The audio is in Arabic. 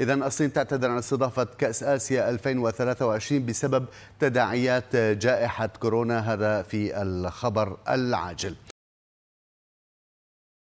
إذا الصين تعتذر عن استضافة كأس آسيا 2023 بسبب تداعيات جائحة كورونا هذا في الخبر العاجل